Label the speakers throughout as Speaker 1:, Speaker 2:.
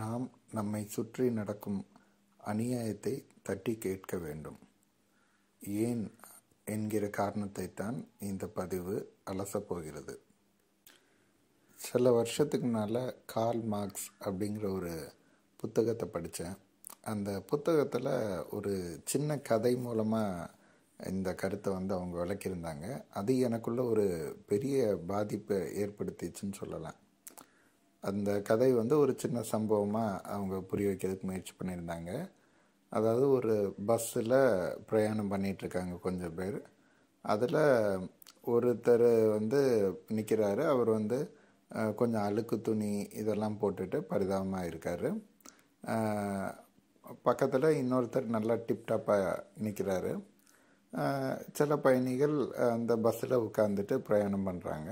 Speaker 1: நாம் நம்மை சுற்றி நடக்கும் அநியாயத்தை தட்டி கேட்க வேண்டும் ஏன் என்கிற காரணத்தை தான் இந்த பதிவு அலசப்போகிறது சில வருஷத்துக்கு முன்னால் கார்ல் மார்க்ஸ் அப்படிங்கிற ஒரு புத்தகத்தை படித்தேன் அந்த புத்தகத்தில் ஒரு சின்ன கதை மூலமாக இந்த கருத்தை வந்து அவங்க விளக்கியிருந்தாங்க அது எனக்குள்ள ஒரு பெரிய பாதிப்பை ஏற்படுத்திச்சுன்னு சொல்லலாம் அந்த கதை வந்து ஒரு சின்ன சம்பவமாக அவங்க புரிய வைக்கிறதுக்கு முயற்சி பண்ணியிருந்தாங்க அதாவது ஒரு பஸ்ஸில் பிரயாணம் பண்ணிகிட்ருக்காங்க கொஞ்சம் பேர் அதில் ஒருத்தர் வந்து நிற்கிறாரு அவர் வந்து கொஞ்சம் அழுக்கு துணி இதெல்லாம் போட்டுட்டு பரிதாபமாக இருக்கார் பக்கத்தில் இன்னொருத்தர் நல்லா டிப்டாப்பாக நிற்கிறாரு சில பயணிகள் அந்த பஸ்ஸில் உட்காந்துட்டு பிரயாணம் பண்ணுறாங்க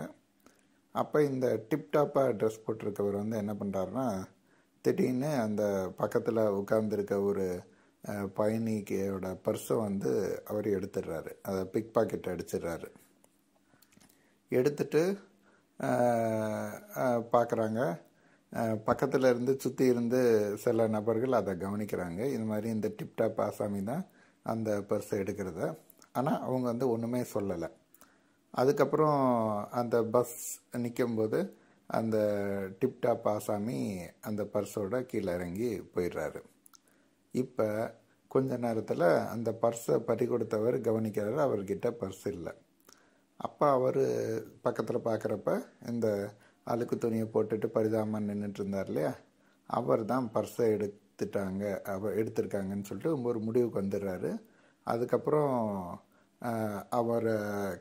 Speaker 1: அப்போ இந்த டிப்டாப்பாக ட்ரெஸ் போட்டிருக்கவர் வந்து என்ன பண்ணுறாருனா திடீர்னு அந்த பக்கத்தில் உட்கார்ந்துருக்க ஒரு பயணிக்கையோட பர்ஸை வந்து அவர் எடுத்துடுறாரு அதை பிக் பாக்கெட் அடிச்சிடுறாரு எடுத்துட்டு பார்க்குறாங்க பக்கத்தில் இருந்து சுற்றி இருந்து சில நபர்கள் அதை கவனிக்கிறாங்க இது மாதிரி இந்த டிப்டாப் ஆசாமி தான் அந்த பர்ஸை எடுக்கிறத ஆனால் அவங்க வந்து ஒன்றுமே சொல்லலை அதுக்கப்புறம் அந்த பஸ் நிற்கும்போது அந்த டிப்டாப் ஆசாமி அந்த பர்ஸோட கீழே இறங்கி போயிடுறாரு இப்போ கொஞ்ச நேரத்தில் அந்த பர்ஸை பறி கொடுத்தவர் கவனிக்கிறாரு அவர்கிட்ட பர்ஸ் இல்லை அப்போ அவர் பக்கத்தில் பார்க்குறப்ப இந்த அழுக்கு துணியை போட்டுட்டு பரிதாமன் நின்றுட்டு இருந்தார் இல்லையா அவர் தான் பர்ஸை எடுத்துட்டாங்க அவர் எடுத்திருக்காங்கன்னு சொல்லிட்டு ஒரு முடிவுக்கு வந்துடுறாரு அதுக்கப்புறம் அவர்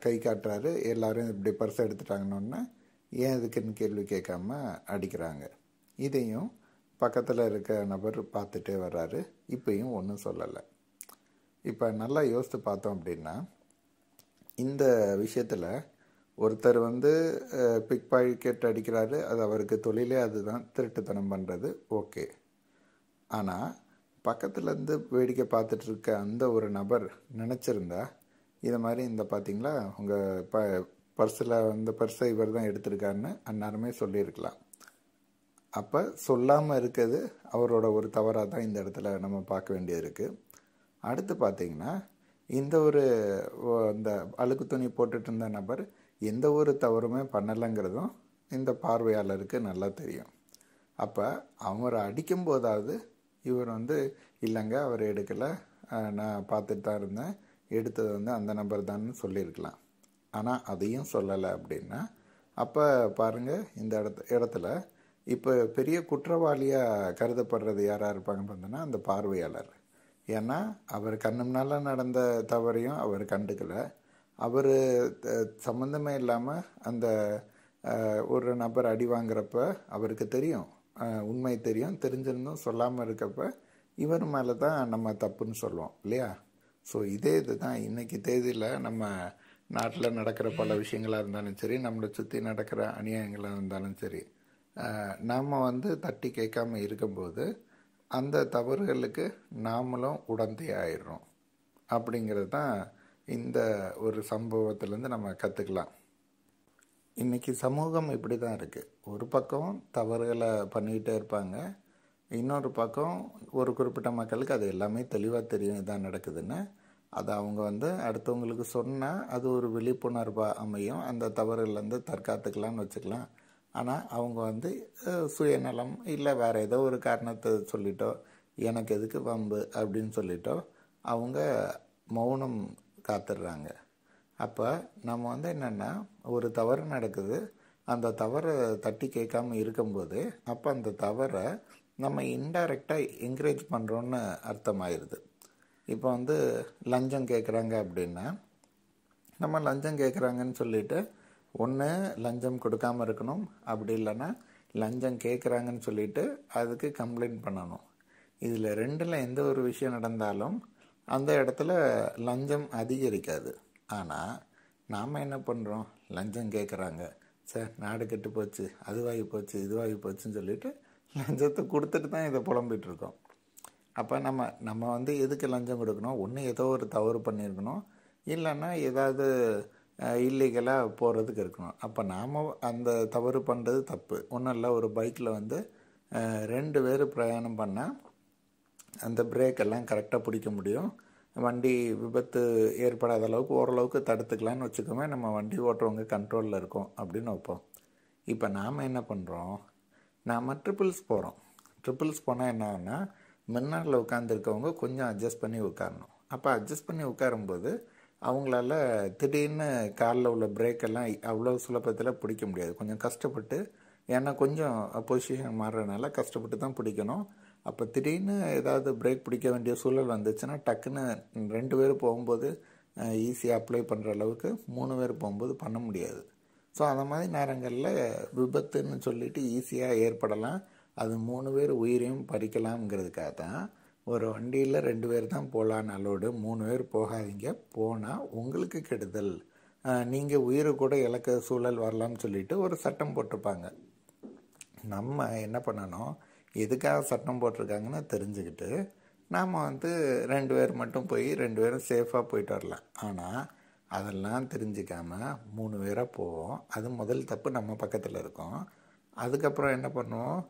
Speaker 1: கை காட்டுறாரு எல்லாரும் இப்படி பர்ஸ் எடுத்துட்டாங்கன்னொன்னே ஏன் இதுக்குன்னு கேள்வி கேட்காம அடிக்கிறாங்க இதையும் பக்கத்தில் இருக்க நபர் பார்த்துட்டே வர்றாரு இப்பையும் ஒன்றும் சொல்லலை இப்போ நல்லா யோசித்து பார்த்தோம் அப்படின்னா இந்த விஷயத்தில் ஒருத்தர் வந்து பிக் பாக்கெட் அடிக்கிறாரு அது அவருக்கு தொழிலே அதுதான் திருட்டுத்தனம் பண்ணுறது ஓகே ஆனால் பக்கத்துலேருந்து வேடிக்கை பார்த்துட்ருக்க அந்த ஒரு நபர் நினச்சிருந்தா இதை மாதிரி இந்த பார்த்தீங்களா உங்கள் ப பர்ஸில் வந்த பர்ஸை இவர் தான் எடுத்திருக்காருன்னு அந்நேரமே சொல்லியிருக்கலாம் அப்போ சொல்லாமல் இருக்கிறது அவரோட ஒரு தவறாக தான் இந்த இடத்துல நம்ம பார்க்க வேண்டியது இருக்குது அடுத்து பார்த்திங்கன்னா இந்த ஒரு அந்த அழுக்கு துணி போட்டுட்டு இருந்த நபர் எந்த ஒரு தவறுமே பண்ணலைங்கிறதும் இந்த பார்வையாளருக்கு நல்லா தெரியும் அப்போ அவரை அடிக்கும்போதாவது இவர் வந்து இல்லைங்க அவர் எடுக்கலை நான் பார்த்துட்டு தான் இருந்தேன் எடுத்தது வந்து அந்த நம்பர் தான் சொல்லியிருக்கலாம் ஆனால் அதையும் சொல்லலை அப்படின்னா அப்போ பாருங்கள் இந்த இடத்து இடத்துல இப்போ பெரிய குற்றவாளியாக கருதப்படுறது யாராக இருப்பாங்க பார்த்தோன்னா அந்த பார்வையாளர் ஏன்னா அவர் கண்ணு முன்னால் நடந்த தவறையும் அவர் கண்டுக்கலை அவர் சம்மந்தமே இல்லாமல் அந்த ஒரு நபர் அடி வாங்குறப்ப அவருக்கு தெரியும் உண்மை தெரியும் தெரிஞ்சிருந்தும் சொல்லாமல் இருக்கப்ப இவர் மேலே தான் நம்ம தப்புன்னு சொல்லுவோம் இல்லையா ஸோ இதே இது தான் இன்றைக்கி தேதியில் நம்ம நாட்டில் நடக்கிற பல விஷயங்களாக இருந்தாலும் சரி நம்மளை சுற்றி நடக்கிற அநியாயங்களாக இருந்தாலும் சரி நாம் வந்து தட்டி கேட்காம இருக்கும்போது அந்த தவறுகளுக்கு நாமளும் உடந்தே ஆயிடுறோம் அப்படிங்கிறது தான் இந்த ஒரு சம்பவத்துலேருந்து நம்ம கற்றுக்கலாம் இன்றைக்கி சமூகம் இப்படி தான் இருக்குது ஒரு பக்கம் தவறுகளை பண்ணிக்கிட்டே இருப்பாங்க இன்னொரு பக்கம் ஒரு குறிப்பிட்ட மக்களுக்கு அது எல்லாமே தெளிவாக தெரியும் இதான் நடக்குதுன்னு அது அவங்க வந்து அடுத்தவங்களுக்கு சொன்னால் அது ஒரு விழிப்புணர்வாக அமையும் அந்த தவறுலேருந்து தற்காத்துக்கலாம்னு வச்சுக்கலாம் ஆனால் அவங்க வந்து சுயநலம் இல்லை வேறு ஏதோ ஒரு காரணத்தை சொல்லிட்டோ எனக்கு எதுக்கு வம்பு அப்படின்னு சொல்லிட்டோ அவங்க மௌனம் காத்துடுறாங்க அப்போ நம்ம வந்து என்னென்னா ஒரு தவறு நடக்குது அந்த தவறை தட்டி கேட்காம இருக்கும்போது அப்போ அந்த தவறை நம்ம இன்டைரக்டாக என்கரேஜ் பண்ணுறோன்னு அர்த்தமாயிருது இப்போ வந்து லஞ்சம் கேட்குறாங்க அப்படின்னா நம்ம லஞ்சம் கேட்குறாங்கன்னு சொல்லிட்டு ஒன்று லஞ்சம் கொடுக்காமல் இருக்கணும் அப்படி இல்லைன்னா லஞ்சம் கேட்குறாங்கன்னு சொல்லிட்டு அதுக்கு கம்ப்ளைண்ட் பண்ணணும் இதில் ரெண்டில் எந்த ஒரு விஷயம் நடந்தாலும் அந்த இடத்துல லஞ்சம் அதிகரிக்காது ஆனால் நாம் என்ன பண்ணுறோம் லஞ்சம் கேட்குறாங்க சார் நாடு கெட்டு போச்சு அதுவாகி போச்சு இதுவாகி போச்சுன்னு சொல்லிட்டு லஞ்சத்தை கொடுத்துட்டு தான் இதை புலம்பிகிட்ருக்கோம் அப்போ நம்ம நம்ம வந்து எதுக்கு லஞ்சம் கொடுக்கணும் ஒன்று ஏதோ ஒரு தவறு பண்ணியிருக்கணும் இல்லைன்னா ஏதாவது இல்லீகலாக போகிறதுக்கு இருக்கணும் அப்போ நாம் அந்த தவறு பண்ணுறது தப்பு ஒன்றும் இல்லை ஒரு பைக்கில் வந்து ரெண்டு பேர் பிரயாணம் பண்ணால் அந்த பிரேக் எல்லாம் கரெக்டாக பிடிக்க முடியும் வண்டி விபத்து ஏற்படாத அளவுக்கு ஓரளவுக்கு தடுத்துக்கலான்னு வச்சுக்கோமே நம்ம வண்டி ஓட்டுறவங்க கண்ட்ரோலில் இருக்கும் அப்படின்னு வைப்போம் இப்போ நாம் என்ன பண்ணுறோம் நாம் ட்ரிபிள்ஸ் போகிறோம் ட்ரிபிள்ஸ் போனால் என்னன்னா மின்னரில் உட்காந்துருக்கவங்க கொஞ்சம் அட்ஜஸ்ட் பண்ணி உட்காரணும் அப்போ அட்ஜஸ்ட் பண்ணி உட்காரும்போது அவங்களால திடீர்னு காலில் உள்ள பிரேக்கெல்லாம் அவ்வளோ சுலபத்தில் பிடிக்க முடியாது கொஞ்சம் கஷ்டப்பட்டு ஏன்னா கொஞ்சம் பொசிஷன் மாறுறதுனால கஷ்டப்பட்டு தான் பிடிக்கணும் அப்போ திடீர்னு ஏதாவது பிரேக் பிடிக்க வேண்டிய சூழல் வந்துச்சுன்னா டக்குன்னு ரெண்டு பேர் போகும்போது ஈஸியாக அப்ளை பண்ணுற அளவுக்கு மூணு பேர் போகும்போது பண்ண முடியாது ஸோ அந்த மாதிரி நேரங்களில் விபத்துன்னு சொல்லிவிட்டு ஈஸியாக ஏற்படலாம் அது மூணு பேர் உயிரையும் பறிக்கலாம்ங்கிறதுக்காக தான் ஒரு வண்டியில் ரெண்டு பேர் தான் போகலான்னு அலோடு மூணு பேர் போகாதீங்க போனால் உங்களுக்கு கெடுதல் நீங்கள் உயிரை கூட இழக்க சூழல் வரலாம்னு சொல்லிட்டு ஒரு சட்டம் போட்டிருப்பாங்க நம்ம என்ன பண்ணணும் எதுக்காக சட்டம் போட்டிருக்காங்கன்னு தெரிஞ்சுக்கிட்டு நாம் வந்து ரெண்டு பேர் மட்டும் போய் ரெண்டு பேரும் சேஃபாக போயிட்டு வரலாம் ஆனால் அதெல்லாம் தெரிஞ்சிக்காமல் மூணு பேராக போவோம் அது முதல் தப்பு நம்ம பக்கத்தில் இருக்கோம் அதுக்கப்புறம் என்ன பண்ணுவோம்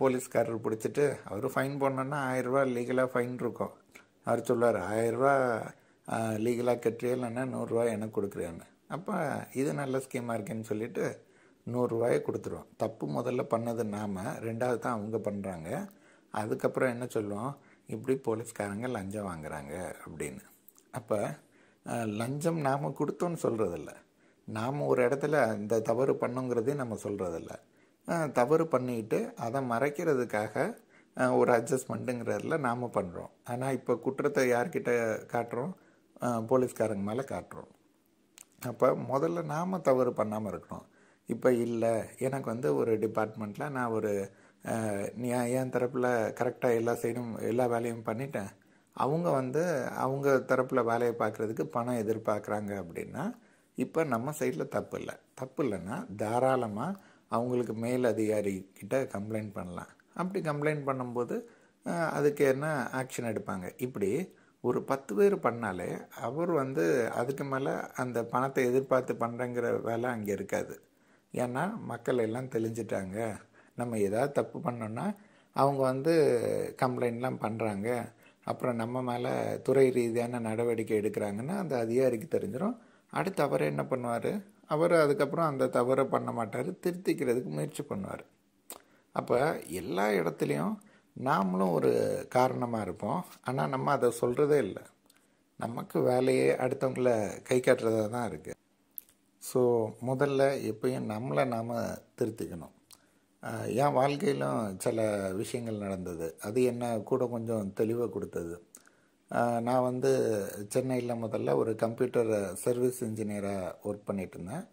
Speaker 1: போலீஸ்காரர் பிடிச்சிட்டு அவர் ஃபைன் போடணுன்னா ஆயிரரூபா லீகலாக ஃபைன் இருக்கும் அவர் சொல்லுவார் ஆயிரரூபா லீகலாக கட்டுறியா இல்லைன்னா நூறுரூவா எனக்கு கொடுக்குறியான்னு அப்போ இது நல்ல ஸ்கீமாக இருக்கேன்னு சொல்லிவிட்டு நூறுரூவாயை கொடுத்துருவோம் தப்பு முதல்ல பண்ணது நாம் ரெண்டாவது தான் அவங்க பண்ணுறாங்க அதுக்கப்புறம் என்ன சொல்லுவோம் இப்படி போலீஸ்காரங்க லஞ்சம் வாங்குறாங்க அப்படின்னு அப்போ லஞ்சம் நாம் கொடுத்தோன்னு சொல்கிறதில்ல நாம் ஒரு இடத்துல இந்த தவறு பண்ணுங்கிறதே நம்ம சொல்கிறதில்ல தவறு பண்ணிட்டு அதை மறைக்கிறதுக்காக ஒரு அட்ஜஸ்ட்மெண்ட்டுங்கிறதுல நாம் பண்ணுறோம் ஆனால் இப்போ குற்றத்தை யார்கிட்ட காட்டுறோம் போலீஸ்காரங்க மேலே காட்டுறோம் அப்போ முதல்ல நாம் தவறு பண்ணாமல் இருக்கணும் இப்போ இல்லை எனக்கு வந்து ஒரு டிபார்ட்மெண்ட்டில் நான் ஒரு நீ என் தரப்பில் கரெக்டாக எல்லா சைடும் எல்லா வேலையும் பண்ணிட்டேன் அவங்க வந்து அவங்க தரப்பில் வேலையை பார்க்குறதுக்கு பணம் எதிர்பார்க்குறாங்க அப்படின்னா இப்போ நம்ம சைடில் தப்பு இல்லை தப்பு இல்லைன்னா தாராளமாக அவங்களுக்கு மேல் அதிகாரி கிட்ட கம்ப்ளைண்ட் பண்ணலாம் அப்படி கம்ப்ளைண்ட் பண்ணும்போது அதுக்கு என்ன ஆக்ஷன் எடுப்பாங்க இப்படி ஒரு பத்து பேர் பண்ணாலே அவர் வந்து அதுக்கு மேலே அந்த பணத்தை எதிர்பார்த்து பண்ணுறேங்கிற வேலை அங்கே இருக்காது ஏன்னா மக்கள் எல்லாம் தெளிஞ்சிட்டாங்க நம்ம ஏதாவது தப்பு பண்ணோன்னா அவங்க வந்து கம்ப்ளைண்ட்லாம் பண்ணுறாங்க அப்புறம் நம்ம மேலே துறை ரீதியான நடவடிக்கை எடுக்கிறாங்கன்னா அந்த அதிகாரிக்கு தெரிஞ்சிடும் அடுத்து அவர் என்ன பண்ணுவார் அவர் அதுக்கப்புறம் அந்த தவறை பண்ண மாட்டார் திருத்திக்கிறதுக்கு முயற்சி பண்ணுவார் அப்போ எல்லா இடத்துலையும் நாமளும் ஒரு காரணமாக இருப்போம் ஆனால் நம்ம அதை சொல்கிறதே இல்லை நமக்கு வேலையே அடுத்தவங்கள கை காட்டுறதா தான் இருக்குது ஸோ முதல்ல எப்பயும் நம்மளை நாம் திருத்திக்கணும் என் வாழ்க்கையிலும் சில விஷயங்கள் நடந்தது அது என்ன கூட கொஞ்சம் தெளிவாக கொடுத்தது நான் வந்து சென்னையில் முதல்ல ஒரு கம்ப்யூட்டர் சர்வீஸ் இன்ஜினியராக ஒர்க் பண்ணிகிட்டு இருந்தேன்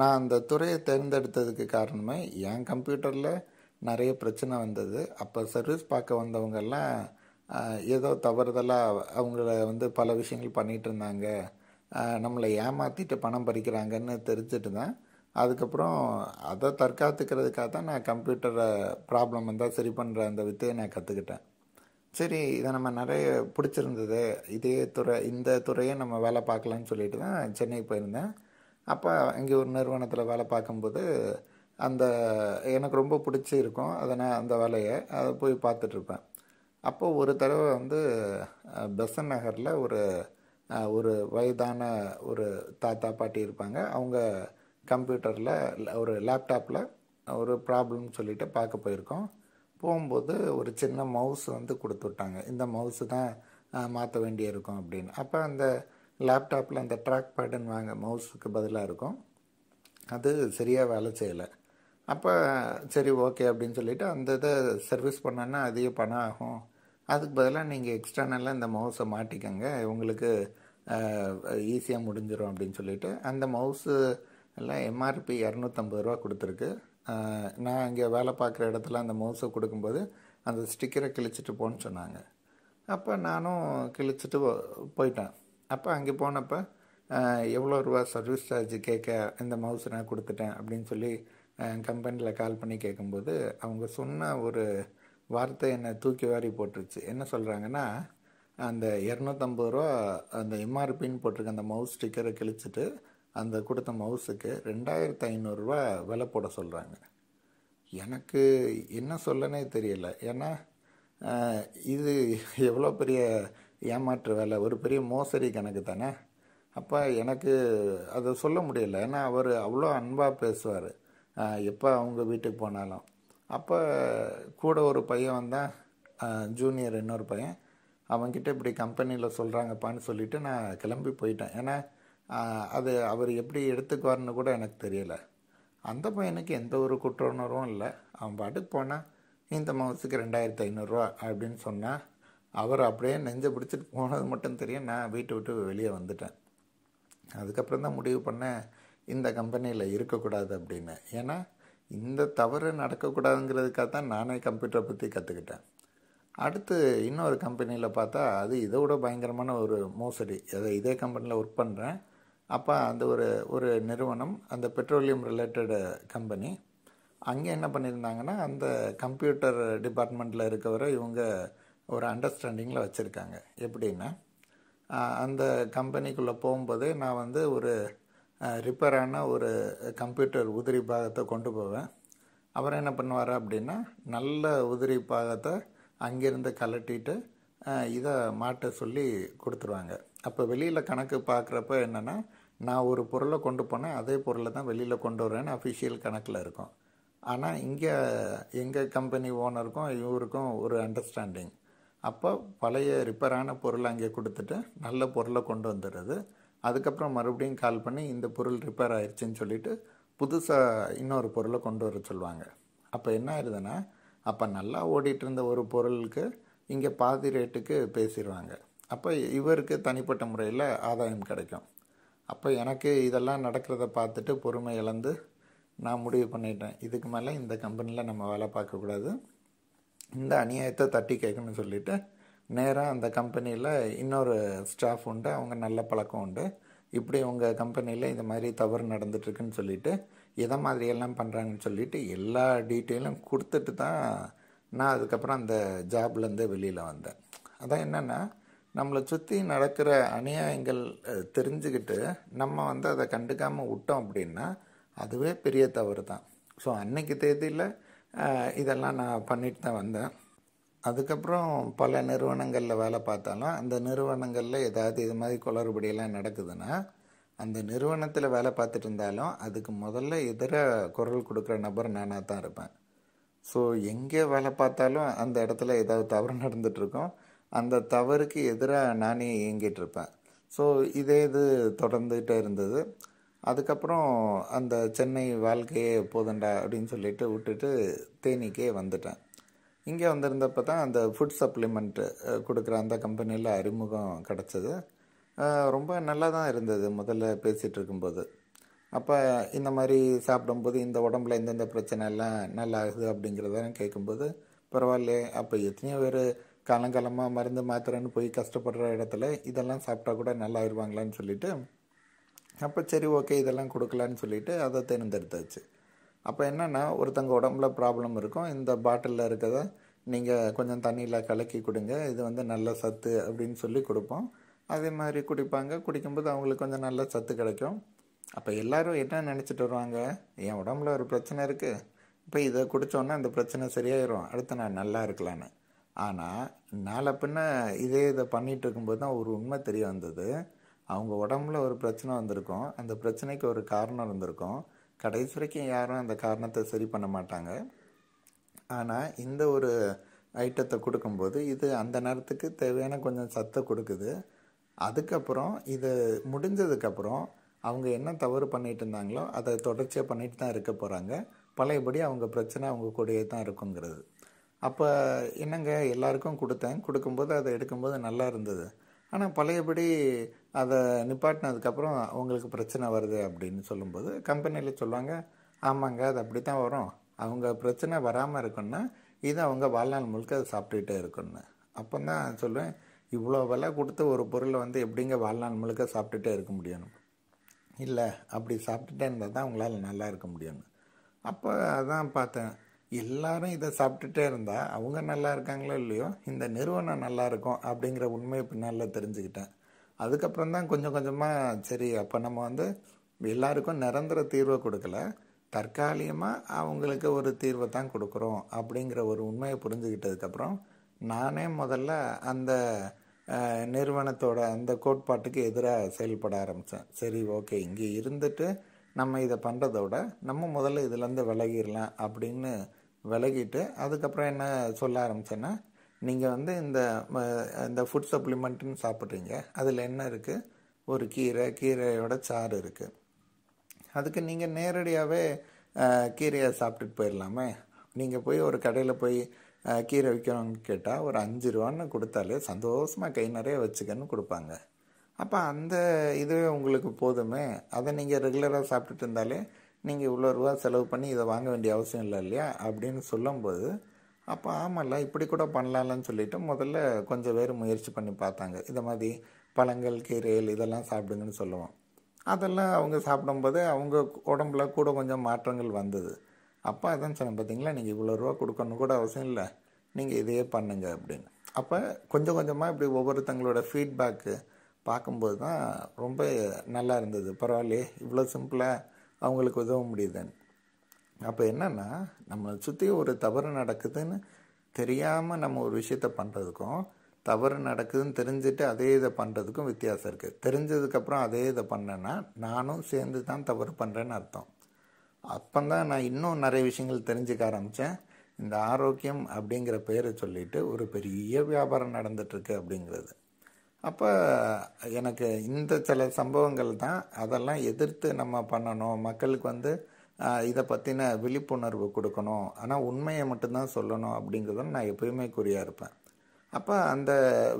Speaker 1: நான் அந்த துறையை தேர்ந்தெடுத்ததுக்கு காரணமே என் கம்ப்யூட்டரில் நிறைய பிரச்சனை வந்தது அப்போ சர்வீஸ் பார்க்க வந்தவங்கெல்லாம் ஏதோ தவறுதலாக அவங்கள வந்து பல விஷயங்கள் பண்ணிகிட்டு இருந்தாங்க நம்மளை ஏமாற்றிட்டு பணம் பறிக்கிறாங்கன்னு தெரிஞ்சுட்டு தான் அதுக்கப்புறம் அதை தற்காத்துக்கிறதுக்காக தான் நான் கம்ப்யூட்டரை ப்ராப்ளம் வந்தால் சரி பண்ணுற அந்த வித்தையை நான் கற்றுக்கிட்டேன் சரி இதை நம்ம நிறைய பிடிச்சிருந்தது இதே துறை இந்த துறையை நம்ம வேலை பார்க்கலான்னு சொல்லிட்டு தான் சென்னை போயிருந்தேன் அப்போ இங்கே ஒரு நிறுவனத்தில் வேலை பார்க்கும்போது அந்த எனக்கு ரொம்ப பிடிச்சி இருக்கும் அதை நான் அந்த வேலையை அதை போய் பார்த்துட்ருப்பேன் அப்போது ஒரு தடவை வந்து பெசன் நகரில் ஒரு ஒரு வயதான ஒரு தாத்தா பாட்டி இருப்பாங்க அவங்க கம்ப்யூட்டரில் ஒரு லேப்டாப்பில் ஒரு ப்ராப்ளம் சொல்லிவிட்டு பார்க்க போயிருக்கோம் போகும்போது ஒரு சின்ன மவுஸ் வந்து கொடுத்து விட்டாங்க இந்த மவுஸு தான் மாற்ற வேண்டியிருக்கும் அப்படின்னு அப்போ அந்த லேப்டாப்பில் அந்த ட்ராக் பேடுன்னு வாங்க மவுஸுக்கு பதிலாக இருக்கும் அது சரியாக வேலை செய்யலை அப்போ சரி ஓகே அப்படின்னு சொல்லிவிட்டு அந்த இதை சர்வீஸ் பண்ணோன்னா அதிக பணம் ஆகும் அதுக்கு பதிலாக நீங்கள் எக்ஸ்டர்னலாக இந்த மவுஸை மாட்டிக்கோங்க உங்களுக்கு ஈஸியாக முடிஞ்சிடும் அப்படின்னு சொல்லிவிட்டு அந்த மவுஸு எல்லாம் எம்ஆர்பி இரநூத்தம்பது ரூபா கொடுத்துருக்கு நான் இங்கே வேலை பார்க்குற இடத்துல அந்த மவுஸை கொடுக்கும்போது அந்த ஸ்டிக்கரை கிழிச்சிட்டு போன்னு சொன்னாங்க அப்போ நானும் கிழிச்சிட்டு போயிட்டேன் அப்போ அங்கே போனப்போ எவ்வளோ ரூபா சர்வீஸ் சார்ஜ் கேட்க இந்த மவுஸ் நான் கொடுத்துட்டேன் அப்படின்னு சொல்லி கம்பெனியில் கால் பண்ணி கேட்கும்போது அவங்க சொன்ன ஒரு வார்த்தை என்னை தூக்கி வாரி போட்டுருச்சு என்ன சொல்கிறாங்கன்னா அந்த இரநூத்தம்பது ரூபா அந்த எம்ஆர்பின்னு போட்டிருக்க அந்த மவுஸ் ஸ்டிக்கரை கிழிச்சிட்டு அந்த கொடுத்த மவுஸுக்கு ரெண்டாயிரத்து ஐநூறுரூவா விலை போட சொல்கிறாங்க எனக்கு என்ன சொல்லனே தெரியல ஏன்னா இது எவ்வளோ பெரிய ஏமாற்று வேலை ஒரு பெரிய மோசடி கணக்கு தானே அப்போ எனக்கு அதை சொல்ல முடியல ஏன்னா அவர் அவ்வளோ அன்பாக பேசுவார் எப்போ அவங்க வீட்டுக்கு போனாலும் அப்போ கூட ஒரு பையன் வந்தான் ஜூனியர் இன்னொரு பையன் அவங்கக்கிட்ட இப்படி கம்பெனியில் சொல்கிறாங்கப்பான்னு சொல்லிவிட்டு நான் கிளம்பி போயிட்டேன் ஏன்னா அது அவர் எப்படி எடுத்துக்குவார்னு கூட எனக்கு தெரியலை அந்த பையனுக்கு எந்த ஒரு குற்ற உணர்வும் இல்லை அவன் பாட்டுக்கு போனால் இந்த மாதத்துக்கு ரெண்டாயிரத்து ஐநூறுரூவா அப்படின்னு சொன்னால் அவர் அப்படியே நெஞ்சை பிடிச்சிட்டு போனது மட்டும் தெரியும் நான் வீட்டை விட்டு வெளியே வந்துட்டேன் அதுக்கப்புறம் தான் முடிவு பண்ணேன் இந்த கம்பெனியில் இருக்கக்கூடாது அப்படின்னு ஏன்னா இந்த தவறு நடக்கக்கூடாதுங்கிறதுக்காக தான் நானே கம்ப்யூட்டரை பற்றி கற்றுக்கிட்டேன் அடுத்து இன்னொரு கம்பெனியில் பார்த்தா அது இதை விட பயங்கரமான ஒரு மோசடி அதை இதே கம்பெனியில் ஒர்க் பண்ணுறேன் அப்போ அந்த ஒரு ஒரு நிறுவனம் அந்த பெட்ரோலியம் ரிலேட்டடு கம்பெனி அங்கே என்ன பண்ணியிருந்தாங்கன்னா அந்த கம்ப்யூட்டர் டிபார்ட்மெண்ட்டில் இருக்கவரை இவங்க ஒரு அண்டர்ஸ்டாண்டிங்கில் வச்சுருக்காங்க எப்படின்னா அந்த கம்பெனிக்குள்ளே போகும்போதே நான் வந்து ஒரு ரிப்பேரான ஒரு கம்ப்யூட்டர் உதிரி பாகத்தை கொண்டு போவேன் அவர் என்ன பண்ணுவார் அப்படின்னா நல்ல உதிரி பாகத்தை அங்கேருந்து கலட்டிட்டு இதை மாட்ட சொல்லி கொடுத்துருவாங்க அப்போ வெளியில் கணக்கு பார்க்குறப்ப என்னென்னா நான் ஒரு பொருளை கொண்டு போனேன் அதே பொருளை தான் வெளியில் கொண்டு வரேன்னு அஃபிஷியல் கணக்கில் இருக்கும் ஆனால் இங்கே எங்கள் கம்பெனி ஓனருக்கும் இவருக்கும் ஒரு அண்டர்ஸ்டாண்டிங் அப்போ பழைய ரிப்பேரான பொருளை அங்கே கொடுத்துட்டு நல்ல பொருளை கொண்டு வந்துடுறது அதுக்கப்புறம் மறுபடியும் கால் பண்ணி இந்த பொருள் ரிப்பேர் ஆயிடுச்சின்னு சொல்லிவிட்டு புதுசாக இன்னொரு பொருளை கொண்டு வர சொல்லுவாங்க அப்போ என்ன ஆயிடுதுன்னா அப்போ நல்லா ஓடிட்டு இருந்த ஒரு பொருளுக்கு இங்கே பாதி ரேட்டுக்கு பேசிடுவாங்க அப்போ இவருக்கு தனிப்பட்ட முறையில் ஆதாயம் கிடைக்கும் அப்போ எனக்கு இதெல்லாம் நடக்கிறத பார்த்துட்டு பொறுமை இழந்து நான் முடிவு பண்ணிட்டேன் இதுக்கு மேலே இந்த கம்பெனியில் நம்ம வேலை பார்க்கக்கூடாது இந்த அநியாயத்தை தட்டி கேட்கணும்னு சொல்லிவிட்டு நேராக அந்த கம்பெனியில் இன்னொரு ஸ்டாஃப் உண்டு அவங்க நல்ல பழக்கம் உண்டு இப்படி உங்கள் கம்பெனியில் இந்த மாதிரி தவறு நடந்துட்டுருக்குன்னு சொல்லிவிட்டு எதை மாதிரியெல்லாம் பண்ணுறாங்கன்னு சொல்லிவிட்டு எல்லா டீட்டெயிலும் கொடுத்துட்டு தான் நான் அதுக்கப்புறம் அந்த ஜாப்லேருந்து வெளியில் வந்தேன் அதான் என்னென்னா நம்மளை சுற்றி நடக்கிற அநியாயங்கள் தெரிஞ்சுக்கிட்டு நம்ம வந்து அதை கண்டுக்காமல் விட்டோம் அப்படின்னா அதுவே பெரிய தவறு தான் ஸோ அன்னைக்கு தேதியில் இதெல்லாம் நான் பண்ணிட்டு தான் வந்தேன் அதுக்கப்புறம் பல நிறுவனங்களில் வேலை பார்த்தாலும் அந்த நிறுவனங்களில் ஏதாவது இது மாதிரி குளறுபடியெல்லாம் நடக்குதுன்னா அந்த நிறுவனத்தில் வேலை பார்த்துட்டு இருந்தாலும் அதுக்கு முதல்ல எதிர குரல் கொடுக்குற நபர் நானாக தான் இருப்பேன் ஸோ எங்கே வேலை பார்த்தாலும் அந்த இடத்துல ஏதாவது தவறு நடந்துகிட்ருக்கோம் அந்த தவறுக்கு எதிராக நானே இயங்கிட்டு இருப்பேன் ஸோ இதே இது தொடர்ந்துகிட்டே இருந்தது அதுக்கப்புறம் அந்த சென்னை வாழ்க்கையே போதண்டா அப்படின்னு சொல்லிட்டு விட்டுட்டு தேனிக்கே வந்துட்டேன் இங்கே வந்திருந்தப்போ தான் அந்த ஃபுட் சப்ளிமெண்ட்டு கொடுக்குற அந்த கம்பெனியில் அறிமுகம் கிடச்சிது ரொம்ப நல்லா தான் இருந்தது முதல்ல பேசிகிட்டு இருக்கும்போது அப்போ இந்த மாதிரி சாப்பிடும்போது இந்த உடம்புல இந்தந்த பிரச்சனை எல்லாம் நல்லா ஆகுது அப்படிங்கிறதெல்லாம் கேட்கும்போது பரவாயில்ல அப்போ எத்தனையோ பேர் காலங்காலமாக மருந்து மாத்திரைன்னு போய் கஷ்டப்படுற இடத்துல இதெல்லாம் சாப்பிட்டா கூட நல்லா ஆயிடுவாங்களான்னு சொல்லிவிட்டு அப்போ சரி ஓகே இதெல்லாம் கொடுக்கலான்னு சொல்லிவிட்டு அதை தேர்ந்தெடுத்தாச்சு அப்போ என்னென்னா ஒருத்தங்க உடம்புல ப்ராப்ளம் இருக்கும் இந்த பாட்டிலில் இருக்கிறத நீங்கள் கொஞ்சம் தண்ணியில் கலக்கி கொடுங்க இது வந்து நல்ல சத்து அப்படின்னு சொல்லி கொடுப்போம் அதே மாதிரி குடிப்பாங்க குடிக்கும்போது அவங்களுக்கு கொஞ்சம் நல்ல சத்து கிடைக்கும் அப்போ எல்லோரும் என்ன நினச்சிட்டு வருவாங்க என் உடம்புல ஒரு பிரச்சனை இருக்குது இப்போ இதை குடித்தோன்னா அந்த பிரச்சனை சரியாயிடும் அடுத்து நான் நல்லா இருக்கலான்னு ஆனால் நாளை பின்ன இதே இதை பண்ணிகிட்டு இருக்கும்போது தான் ஒரு உண்மை தெரிய வந்தது அவங்க உடம்புல ஒரு பிரச்சனை வந்திருக்கும் அந்த பிரச்சனைக்கு ஒரு காரணம் இருந்திருக்கும் கடைசி வரைக்கும் யாரும் அந்த காரணத்தை சரி பண்ண மாட்டாங்க ஆனால் இந்த ஒரு ஐட்டத்தை கொடுக்கும்போது இது அந்த நேரத்துக்கு தேவையான கொஞ்சம் சத்தை கொடுக்குது அதுக்கப்புறம் இது முடிஞ்சதுக்கப்புறம் அவங்க என்ன தவறு பண்ணிட்டு இருந்தாங்களோ அதை தொடர்ச்சியாக பண்ணிட்டு தான் இருக்க போகிறாங்க பழையபடி அவங்க பிரச்சனை அவங்க கூடயே தான் இருக்குங்கிறது அப்போ என்னங்க எல்லாருக்கும் கொடுத்தேன் கொடுக்கும்போது அதை எடுக்கும்போது நல்லா இருந்தது ஆனால் பழையபடி அதை நிப்பாட்டினதுக்கப்புறம் அவங்களுக்கு பிரச்சனை வருது அப்படின்னு சொல்லும்போது கம்பெனியில் சொல்லுவாங்க ஆமாங்க அது அப்படி தான் வரும் அவங்க பிரச்சனை வராமல் இருக்குன்னா இது அவங்க வாழ்நாள் முழுக்க அதை சாப்பிட்டுக்கிட்டே இருக்குன்னு அப்போ தான் சொல்லுவேன் இவ்வளோ விலை கொடுத்து ஒரு பொருளை வந்து எப்படிங்க வாழ்நாள் முழுக்க சாப்பிட்டுட்டே இருக்க முடியணும் இல்லை அப்படி சாப்பிட்டுட்டே இருந்தால் தான் உங்களால் நல்லா இருக்க முடியும் அப்போ அதான் பார்த்தேன் எல்லாரும் இதை சாப்பிட்டுட்டே இருந்தால் அவங்க நல்லா இருக்காங்களோ இல்லையோ இந்த நிறுவனம் நல்லா இருக்கும் அப்படிங்கிற உண்மையை பின்னால் தெரிஞ்சுக்கிட்டேன் அதுக்கப்புறம் தான் கொஞ்சம் கொஞ்சமாக சரி அப்போ நம்ம வந்து எல்லாருக்கும் நிரந்தர தீர்வை கொடுக்கல தற்காலிகமாக அவங்களுக்கு ஒரு தீர்வை தான் கொடுக்குறோம் அப்படிங்கிற ஒரு உண்மையை புரிஞ்சுக்கிட்டதுக்கப்புறம் நானே முதல்ல அந்த நிறுவனத்தோட அந்த கோட்பாட்டுக்கு எதிராக செயல்பட ஆரம்பித்தேன் சரி ஓகே இங்கே இருந்துட்டு நம்ம இதை பண்ணுறதோட நம்ம முதல்ல இதுலேருந்து விலகிடலாம் அப்படின்னு விலகிட்டு அதுக்கப்புறம் என்ன சொல்ல ஆரம்பித்தேன்னா நீங்கள் வந்து இந்த இந்த ஃபுட் சப்ளிமெண்ட்டுன்னு சாப்பிட்றீங்க அதில் என்ன இருக்குது ஒரு கீரை கீரையோட சாறு இருக்குது அதுக்கு நீங்கள் நேரடியாகவே கீரையை சாப்பிட்டுட்டு போயிடலாமே நீங்கள் போய் ஒரு கடையில் போய் கீரை விற்கிறவங்க கேட்டால் ஒரு அஞ்சு ரூபான்னு கொடுத்தாலே சந்தோஷமாக கை நிறைய வச்சுக்கன்னு கொடுப்பாங்க அப்போ அந்த இதுவே உங்களுக்கு போதுமே அதை நீங்கள் ரெகுலராக சாப்பிட்டுட்டு இருந்தாலே நீங்கள் இவ்வளோ ரூபா செலவு பண்ணி இதை வாங்க வேண்டிய அவசியம் இல்லை இல்லையா அப்படின்னு சொல்லும்போது அப்போ ஆமாம்ல இப்படி கூட பண்ணலாம்லன்னு சொல்லிவிட்டு முதல்ல கொஞ்சம் பேர் முயற்சி பண்ணி பார்த்தாங்க இதை மாதிரி பழங்கள் கீரைகள் இதெல்லாம் சாப்பிடுங்கன்னு சொல்லுவோம் அதெல்லாம் அவங்க சாப்பிடும்போது அவங்க உடம்புல கூட கொஞ்சம் மாற்றங்கள் வந்தது அப்போ அதான் சொன்னேன் பார்த்தீங்களா நீங்கள் இவ்வளோ ரூபா கொடுக்கணும் கூட அவசியம் இல்லை நீங்கள் இதையே பண்ணுங்க அப்படின்னு அப்போ கொஞ்சம் கொஞ்சமாக இப்படி ஒவ்வொருத்தங்களோட ஃபீட்பேக்கு பார்க்கும்போது தான் ரொம்ப நல்லா இருந்தது பரவாயில்லையே இவ்வளோ சிம்பிளாக அவங்களுக்கு உதவ முடியுதுன்னு அப்போ என்னென்னா நம்மளை சுற்றி ஒரு தவறு நடக்குதுன்னு தெரியாமல் நம்ம ஒரு விஷயத்த பண்ணுறதுக்கும் தவறு நடக்குதுன்னு தெரிஞ்சுட்டு அதே இதை பண்ணுறதுக்கும் வித்தியாசம் இருக்குது தெரிஞ்சதுக்கப்புறம் அதே இதை பண்ணேன்னா நானும் சேர்ந்து தான் தவறு பண்ணுறேன்னு அர்த்தம் அப்போ தான் நான் இன்னும் நிறைய விஷயங்கள் தெரிஞ்சுக்க ஆரம்பித்தேன் இந்த ஆரோக்கியம் அப்படிங்கிற பேரை சொல்லிட்டு ஒரு பெரிய வியாபாரம் நடந்துட்டுருக்கு அப்படிங்கிறது அப்போ எனக்கு இந்த சில சம்பவங்கள் தான் அதெல்லாம் எதிர்த்து நம்ம பண்ணணும் மக்களுக்கு வந்து இதை பற்றின விழிப்புணர்வு கொடுக்கணும் ஆனால் உண்மையை மட்டும்தான் சொல்லணும் அப்படிங்கிறதும் நான் எப்பயுமே குறியாக இருப்பேன் அப்போ அந்த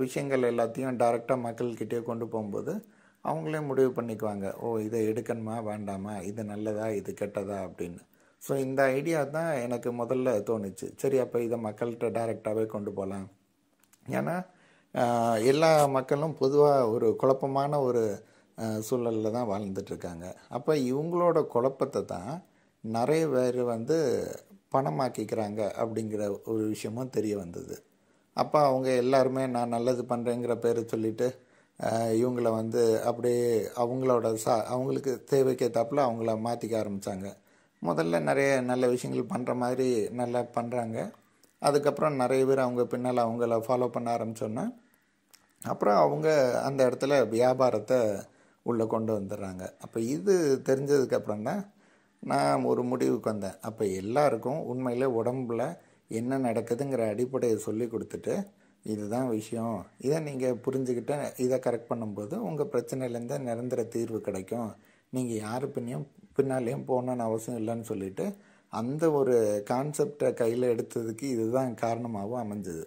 Speaker 1: விஷயங்கள் எல்லாத்தையும் டைரெக்டாக மக்கள்கிட்டே கொண்டு போகும்போது அவங்களே முடிவு பண்ணிக்குவாங்க ஓ இதை எடுக்கணுமா வேண்டாமா இது நல்லதா இது கெட்டதா அப்படின்னு ஸோ இந்த ஐடியா தான் எனக்கு முதல்ல தோணுச்சு சரி அப்போ இதை மக்கள்கிட்ட டைரெக்டாகவே கொண்டு போகலாம் ஏன்னா எல்லா மக்களும் பொதுவாக ஒரு குழப்பமான ஒரு சூழலில் தான் வாழ்ந்துட்டுருக்காங்க அப்போ இவங்களோட குழப்பத்தை தான் நிறைய பேர் வந்து பணமாக்கிக்கிறாங்க அப்படிங்கிற ஒரு விஷயமும் தெரிய வந்தது அப்போ அவங்க எல்லாருமே நான் நல்லது பண்ணுறேங்கிற பேர் சொல்லிவிட்டு இவங்கள வந்து அப்படியே அவங்களோட சா அவங்களுக்கு தேவைக்கே ஏற்றாப்புல அவங்கள மாற்றிக்க ஆரம்பித்தாங்க முதல்ல நிறைய நல்ல விஷயங்கள் பண்ணுற மாதிரி நல்லா பண்ணுறாங்க அதுக்கப்புறம் நிறைய பேர் அவங்க பின்னால் அவங்கள ஃபாலோ பண்ண ஆரம்பித்தோன்னா அப்புறம் அவங்க அந்த இடத்துல வியாபாரத்தை உள்ளே கொண்டு வந்துடுறாங்க அப்போ இது தெரிஞ்சதுக்கப்புறம் தான் நான் ஒரு முடிவுக்கு வந்தேன் அப்போ எல்லாருக்கும் உண்மையில் உடம்பில் என்ன நடக்குதுங்கிற அடிப்படையை சொல்லி கொடுத்துட்டு இதுதான் விஷயம் இதை நீங்கள் புரிஞ்சுக்கிட்டு இதை கரெக்ட் பண்ணும்போது உங்கள் பிரச்சனையிலேருந்து நிரந்தர தீர்வு கிடைக்கும் நீங்கள் யார் பின்னையும் பின்னாலேயும் போகணுன்னு அவசியம் இல்லைன்னு சொல்லிவிட்டு அந்த ஒரு கான்செப்டை கையில் எடுத்ததுக்கு இதுதான் காரணமாகவும் அமைஞ்சது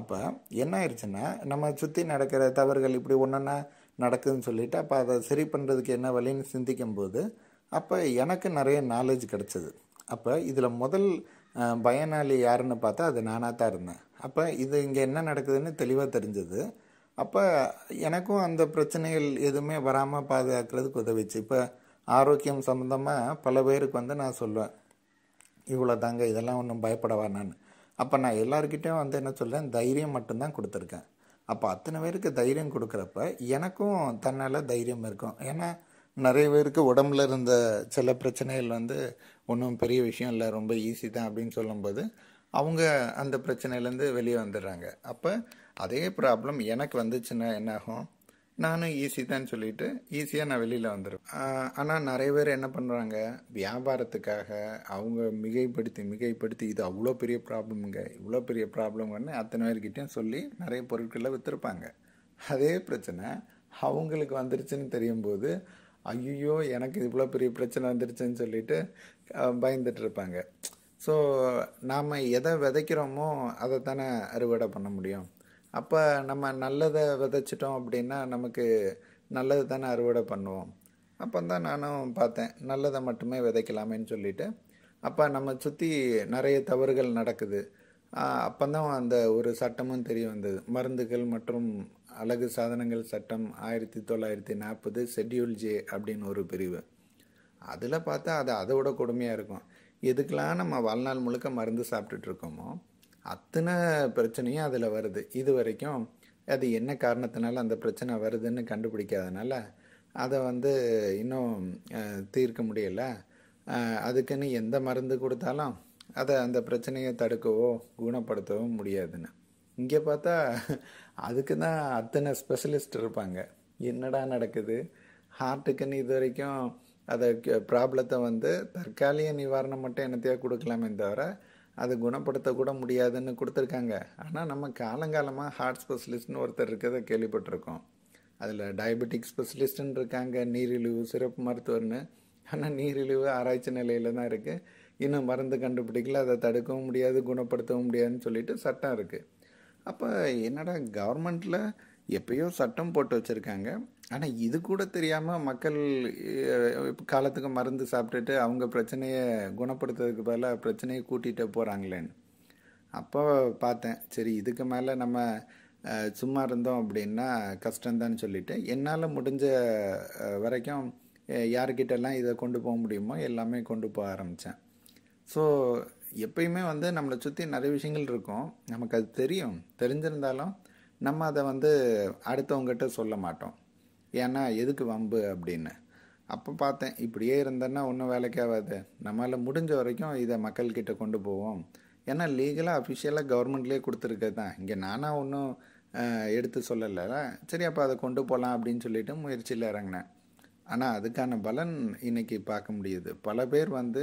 Speaker 1: அப்போ என்ன ஆயிடுச்சுன்னா நம்ம சுற்றி நடக்கிற தவறுகள் இப்படி ஒன்றா நடக்குதுன்னு சொல்லிவிட்டு அப்போ அதை சரி பண்ணுறதுக்கு என்ன வழின்னு சிந்திக்கும்போது அப்போ எனக்கு நிறைய நாலேஜ் கிடச்சிது அப்போ இதில் முதல் பயனாளி யாருன்னு பார்த்தா அது நானாக தான் இருந்தேன் அப்போ இது இங்கே என்ன நடக்குதுன்னு தெளிவாக தெரிஞ்சது அப்போ எனக்கும் அந்த பிரச்சனைகள் எதுவுமே வராமல் பாதுகாக்கிறதுக்கு உதவிச்சு இப்போ ஆரோக்கியம் சம்மந்தமாக பல பேருக்கு வந்து நான் சொல்லுவேன் இவ்வளோ தாங்க இதெல்லாம் ஒன்றும் பயப்பட வேணான்னு அப்போ நான் எல்லாருக்கிட்டேயும் வந்து என்ன சொல்கிறேன் தைரியம் மட்டும்தான் கொடுத்துருக்கேன் அப்போ அத்தனை பேருக்கு தைரியம் கொடுக்குறப்ப எனக்கும் தன்னால் தைரியம் இருக்கும் ஏன்னா நிறைய பேருக்கு உடம்புல இருந்த சில பிரச்சனைகள் வந்து ஒன்றும் பெரிய விஷயம் இல்லை ரொம்ப ஈஸி தான் அப்படின்னு சொல்லும்போது அவங்க அந்த பிரச்சனையிலேருந்து வெளியே வந்துடுறாங்க அப்போ அதே ப்ராப்ளம் எனக்கு வந்துச்சுன்னா என்னாகும் நானும் ஈஸி தான் சொல்லிட்டு ஈஸியாக நான் வெளியில் வந்துடுவேன் ஆனால் நிறைய பேர் என்ன பண்ணுறாங்க வியாபாரத்துக்காக அவங்க மிகைப்படுத்தி மிகைப்படுத்தி இது அவ்வளோ பெரிய ப்ராப்ளமுங்க இவ்வளோ பெரிய ப்ராப்ளம்னு அத்தனை பேர்கிட்டையும் சொல்லி நிறைய பொருட்களை விற்றுருப்பாங்க அதே பிரச்சனை அவங்களுக்கு வந்துருச்சுன்னு தெரியும் போது ஐயோ எனக்கு இவ்வளோ பெரிய பிரச்சனை வந்துருச்சுன்னு சொல்லிட்டு பயந்துட்டுருப்பாங்க ஸோ நாம் எதை விதைக்கிறோமோ அதை தானே அறுவடை பண்ண முடியும் அப்போ நம்ம நல்லதை விதைச்சிட்டோம் அப்படின்னா நமக்கு நல்லது தானே அறுவடை பண்ணுவோம் அப்போ தான் நானும் பார்த்தேன் நல்லதை மட்டுமே விதைக்கலாமேன்னு சொல்லிவிட்டு அப்போ நம்ம சுற்றி நிறைய தவறுகள் நடக்குது அப்போ தான் அந்த ஒரு சட்டமும் தெரிய வந்தது மருந்துகள் மற்றும் அழகு சாதனங்கள் சட்டம் ஆயிரத்தி தொள்ளாயிரத்தி நாற்பது ஷெட்யூல் ஜே அப்படின்னு ஒரு பிரிவு அதில் பார்த்தா அது அதோட கொடுமையாக இருக்கும் எதுக்கெல்லாம் நம்ம வாழ்நாள் முழுக்க மருந்து சாப்பிட்டுட்டு இருக்கோமோ அத்தனை பிரச்சனையும் அதில் வருது இது வரைக்கும் அது என்ன காரணத்தினால அந்த பிரச்சனை வருதுன்னு கண்டுபிடிக்காதனால அதை வந்து இன்னும் தீர்க்க முடியலை அதுக்குன்னு எந்த மருந்து கொடுத்தாலும் அதை அந்த பிரச்சனையை தடுக்கவோ குணப்படுத்தவோ முடியாதுன்னு இங்கே பார்த்தா அதுக்கு தான் அத்தனை ஸ்பெஷலிஸ்ட் இருப்பாங்க என்னடா நடக்குது ஹார்ட்டுக்குன்னு இது வரைக்கும் அதை ப்ராப்ளத்தை வந்து தற்காலிக நிவாரணம் மட்டும் என்னத்தையோ கொடுக்கலாமே தவிர அதை குணப்படுத்த கூட முடியாதுன்னு கொடுத்துருக்காங்க ஆனால் நம்ம காலங்காலமாக ஹார்ட் ஸ்பெஷலிஸ்ட்னு ஒருத்தர் இருக்கிறத கேள்விப்பட்டிருக்கோம் அதில் டயபெட்டிக் ஸ்பெஷலிஸ்ட்னு இருக்காங்க நீரிழிவு சிறப்பு மருத்துவர்னு ஆனால் நீரிழிவு ஆராய்ச்சி நிலையில் தான் இருக்குது இன்னும் மருந்து கண்டுபிடிக்கல அதை தடுக்கவும் முடியாது குணப்படுத்தவும் முடியாதுன்னு சொல்லிட்டு சட்டம் இருக்குது அப்போ என்னடா கவர்மெண்ட்டில் எப்பயோ சட்டம் போட்டு வச்சுருக்காங்க ஆனால் இது கூட தெரியாமல் மக்கள் காலத்துக்கு மருந்து சாப்பிட்டுட்டு அவங்க பிரச்சனையை குணப்படுத்துறதுக்கு பதிலாக பிரச்சனையை கூட்டிகிட்டு போகிறாங்களேன்னு அப்போ பார்த்தேன் சரி இதுக்கு மேலே நம்ம சும்மா இருந்தோம் அப்படின்னா கஷ்டந்தான்னு சொல்லிவிட்டு என்னால் முடிஞ்ச வரைக்கும் யார்கிட்டெல்லாம் இதை கொண்டு போக முடியுமோ எல்லாமே கொண்டு போக ஆரம்பித்தேன் ஸோ எப்பயுமே வந்து நம்மளை சுற்றி நிறைய விஷயங்கள் இருக்கும் நமக்கு அது தெரியும் தெரிஞ்சிருந்தாலும் நம்ம அதை வந்து அடுத்தவங்ககிட்ட சொல்ல மாட்டோம் ஏன்னா எதுக்கு வம்பு அப்படின்னு அப்போ பார்த்தேன் இப்படியே இருந்தேன்னா ஒன்றும் வேலைக்காகாது நம்மளால் முடிஞ்ச வரைக்கும் இதை மக்கள்கிட்ட கொண்டு போவோம் ஏன்னா லீகலாக அஃபிஷியலாக கவர்மெண்ட்லேயே கொடுத்துருக்கது தான் இங்கே நானாக ஒன்றும் எடுத்து சொல்லலை சரி அப்போ அதை கொண்டு போகலாம் அப்படின்னு சொல்லிட்டு முயற்சியில் இறங்கினேன் ஆனால் அதுக்கான பலன் இன்றைக்கி பார்க்க முடியுது பல பேர் வந்து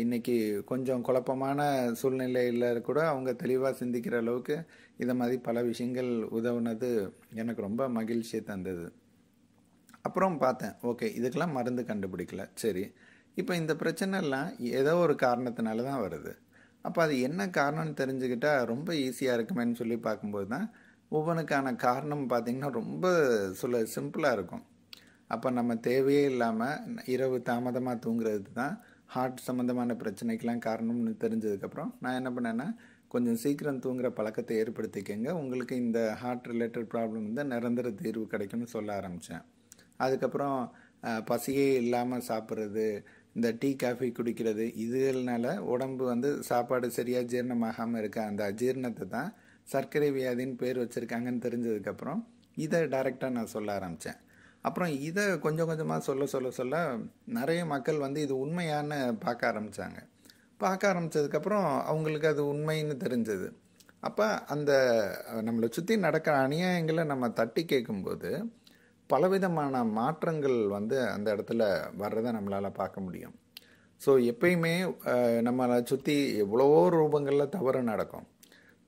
Speaker 1: இன்றைக்கி கொஞ்சம் குழப்பமான சூழ்நிலையில் கூட அவங்க தெளிவாக சிந்திக்கிற அளவுக்கு இதை மாதிரி பல விஷயங்கள் உதவுனது எனக்கு ரொம்ப மகிழ்ச்சியை தந்தது அப்புறம் பார்த்தேன் ஓகே இதுக்கெல்லாம் மருந்து கண்டுபிடிக்கல சரி இப்போ இந்த பிரச்சனைலாம் ஏதோ ஒரு காரணத்தினால தான் வருது அப்போ அது என்ன காரணம்னு தெரிஞ்சுக்கிட்டால் ரொம்ப ஈஸியாக இருக்குமேன்னு சொல்லி பார்க்கும்போது தான் ஒவ்வொன்றுக்கான காரணம் பார்த்திங்கன்னா ரொம்ப சொல்ல சிம்பிளாக இருக்கும் அப்போ நம்ம தேவையே இல்லாமல் இரவு தாமதமாக தூங்குறது தான் ஹார்ட் சம்மந்தமான பிரச்சனைக்கெலாம் காரணம்னு தெரிஞ்சதுக்கப்புறம் நான் என்ன பண்ணேன்னா கொஞ்சம் சீக்கிரம் தூங்குகிற பழக்கத்தை ஏற்படுத்திக்கங்க உங்களுக்கு இந்த ஹார்ட் ரிலேட்டட் ப்ராப்ளம் வந்து நிரந்தர தீர்வு கிடைக்கும்னு சொல்ல ஆரம்பித்தேன் அதுக்கப்புறம் பசியே இல்லாமல் சாப்பிட்றது இந்த டீ காஃபி குடிக்கிறது இதுனால உடம்பு வந்து சாப்பாடு சரியாக ஜீரணமாகாமல் இருக்க அந்த அஜீர்ணத்தை தான் சர்க்கரை வியாதின்னு பேர் வச்சுருக்காங்கன்னு தெரிஞ்சதுக்கப்புறம் இதை டைரெக்டாக நான் சொல்ல ஆரம்பித்தேன் அப்புறம் இதை கொஞ்சம் கொஞ்சமாக சொல்ல சொல்ல சொல்ல நிறைய மக்கள் வந்து இது உண்மையான பார்க்க ஆரம்பித்தாங்க பார்க்க ஆரம்பித்ததுக்கப்புறம் அவங்களுக்கு அது உண்மைன்னு தெரிஞ்சது அப்போ அந்த நம்மளை சுற்றி நடக்கிற அநியாயங்களை நம்ம தட்டி கேட்கும்போது பலவிதமான மாற்றங்கள் வந்து அந்த இடத்துல வர்றதை நம்மளால் பார்க்க முடியும் ஸோ எப்பயுமே நம்மளை சுற்றி எவ்வளவோ ரூபங்களில் தவறு நடக்கும்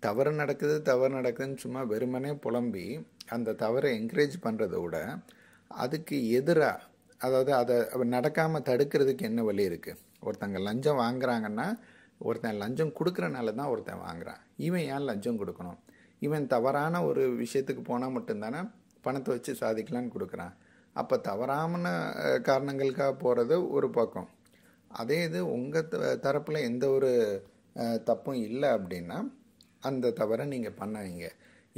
Speaker 1: தவறு நடக்குது தவறு நடக்குதுன்னு சும்மா வெறுமனே புலம்பி அந்த தவறை என்கரேஜ் பண்ணுறதை விட அதுக்கு எதிராக அதாவது அதை நடக்காமல் தடுக்கிறதுக்கு என்ன வழி இருக்குது ஒருத்தங்க லஞ்சம் வாங்குறாங்கன்னா ஒருத்தன் லஞ்சம் கொடுக்குறனால தான் ஒருத்தன் வாங்குறான் இவன் ஏன் லஞ்சம் கொடுக்கணும் இவன் தவறான ஒரு விஷயத்துக்கு போனால் மட்டும்தானே பணத்தை வச்சு சாதிக்கலான்னு கொடுக்குறான் அப்போ தவறாமன காரணங்களுக்காக போகிறது ஒரு பக்கம் அதே இது உங்கள் தரப்பில் எந்த ஒரு தப்பும் இல்லை அப்படின்னா அந்த தவறை நீங்கள் பண்ணாதீங்க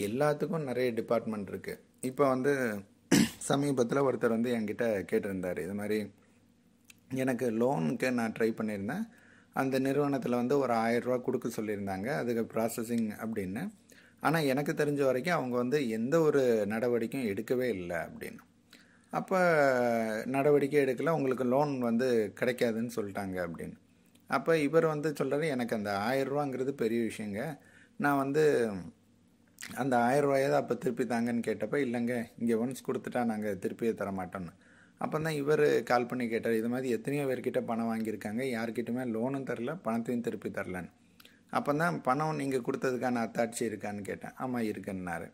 Speaker 1: எல்லாத்துக்கும் நிறைய டிபார்ட்மெண்ட் இருக்குது இப்போ வந்து சமீபத்தில் ஒருத்தர் வந்து என்கிட்ட கேட்டிருந்தார் இது மாதிரி எனக்கு லோனுக்கு நான் ட்ரை பண்ணியிருந்தேன் அந்த நிறுவனத்தில் வந்து ஒரு ஆயிரரூவா கொடுக்க சொல்லியிருந்தாங்க அதுக்கு ப்ராசஸிங் அப்படின்னு ஆனால் எனக்கு தெரிஞ்ச வரைக்கும் அவங்க வந்து எந்த ஒரு நடவடிக்கையும் எடுக்கவே இல்லை அப்படின்னு அப்போ நடவடிக்கை எடுக்கல உங்களுக்கு லோன் வந்து கிடைக்காதுன்னு சொல்லிட்டாங்க அப்படின்னு அப்போ இவர் வந்து சொல்கிறார் எனக்கு அந்த ஆயிரரூவாங்கிறது பெரிய விஷயங்க நான் வந்து அந்த ரூபாயை தான் அப்போ திருப்பி தாங்கன்னு கேட்டப்போ இல்லைங்க இங்கே ஒன்ஸ் கொடுத்துட்டா நாங்கள் திருப்பியே தர மாட்டோன்னு அப்போ தான் இவர் கால் பண்ணி கேட்டார் இது மாதிரி எத்தனையோ பேர்கிட்ட பணம் வாங்கியிருக்காங்க யார்கிட்டயுமே லோனும் தரல பணத்தையும் திருப்பி தரலன்னு அப்போ தான் பணம் நீங்கள் கொடுத்ததுக்கான அத்தாட்சி இருக்கான்னு கேட்டேன் ஆமாம் இருக்குன்னாரு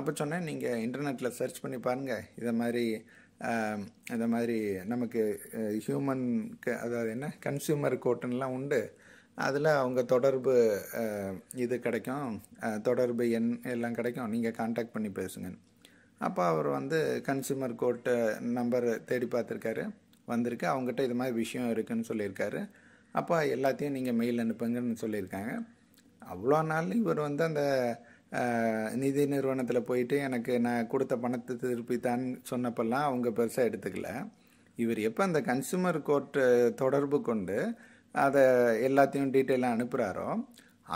Speaker 1: அப்போ சொன்னேன் நீங்கள் இன்டர்நெட்டில் சர்ச் பண்ணி பாருங்கள் இதை மாதிரி இந்த மாதிரி நமக்கு ஹியூமன் அதாவது என்ன கன்சியூமர் கோர்ட்டுன்னெலாம் உண்டு அதில் அவங்க தொடர்பு இது கிடைக்கும் தொடர்பு எண் எல்லாம் கிடைக்கும் நீங்கள் காண்டாக்ட் பண்ணி பேசுங்க அப்போ அவர் வந்து கன்சியூமர் கோர்ட்டு நம்பர் தேடி பார்த்துருக்காரு வந்திருக்கு அவங்ககிட்ட இது மாதிரி விஷயம் இருக்குதுன்னு சொல்லியிருக்காரு அப்போ எல்லாத்தையும் நீங்கள் மெயில் அனுப்புங்கன்னு சொல்லியிருக்காங்க அவ்வளோ நாள் இவர் வந்து அந்த நிதி நிறுவனத்தில் போயிட்டு எனக்கு நான் கொடுத்த பணத்தை திருப்பி தான் சொன்னப்பெல்லாம் அவங்க பெருசாக எடுத்துக்கல இவர் எப்போ அந்த கன்சியூமர் கோர்ட்டு தொடர்பு கொண்டு அதை எல்லாத்தையும் டீட்டெயிலாக அனுப்புகிறாரோ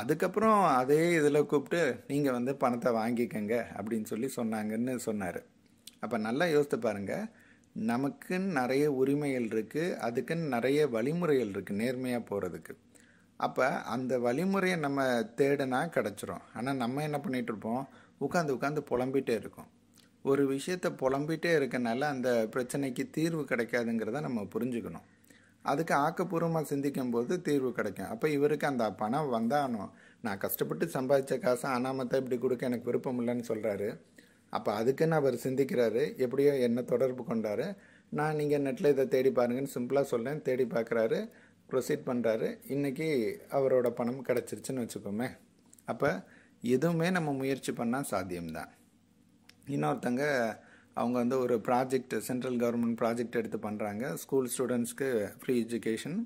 Speaker 1: அதுக்கப்புறம் அதே இதில் கூப்பிட்டு நீங்கள் வந்து பணத்தை வாங்கிக்கங்க அப்படின்னு சொல்லி சொன்னாங்கன்னு சொன்னார் அப்போ நல்லா யோசித்து பாருங்கள் நமக்குன்னு நிறைய உரிமைகள் இருக்குது அதுக்குன்னு நிறைய வழிமுறைகள் இருக்குது நேர்மையாக போகிறதுக்கு அப்போ அந்த வழிமுறையை நம்ம தேடினா கிடச்சிரும் ஆனால் நம்ம என்ன பண்ணிகிட்ருப்போம் உட்காந்து உட்காந்து புலம்பிகிட்டே இருக்கோம் ஒரு விஷயத்தை புலம்பிகிட்டே இருக்கனால அந்த பிரச்சனைக்கு தீர்வு கிடைக்காதுங்கிறத நம்ம புரிஞ்சுக்கணும் அதுக்கு ஆக்கப்பூர்வமாக சிந்திக்கும் போது தீர்வு கிடைக்கும் அப்போ இவருக்கு அந்த பணம் வந்தானோ நான் கஷ்டப்பட்டு சம்பாதிச்ச காசை அனாமத்தை இப்படி கொடுக்க எனக்கு விருப்பம் இல்லைன்னு சொல்கிறாரு அப்போ அதுக்குன்னு அவர் சிந்திக்கிறாரு எப்படியோ என்ன தொடர்பு கொண்டார் நான் நீங்கள் நெட்டில் இதை தேடி பாருங்கன்னு சிம்பிளாக சொல்கிறேன் தேடி பார்க்குறாரு ப்ரொசீட் பண்ணுறாரு இன்றைக்கி அவரோட பணம் கிடச்சிருச்சுன்னு வச்சுக்கோமே அப்போ எதுவுமே நம்ம முயற்சி பண்ணால் சாத்தியம்தான் இன்னொருத்தங்க அவங்க வந்து ஒரு ப்ராஜெக்ட் சென்ட்ரல் கவர்மெண்ட் ப்ராஜெக்ட் எடுத்து பண்ணுறாங்க ஸ்கூல் ஸ்டூடெண்ட்ஸ்க்கு ஃப்ரீ எஜுகேஷன்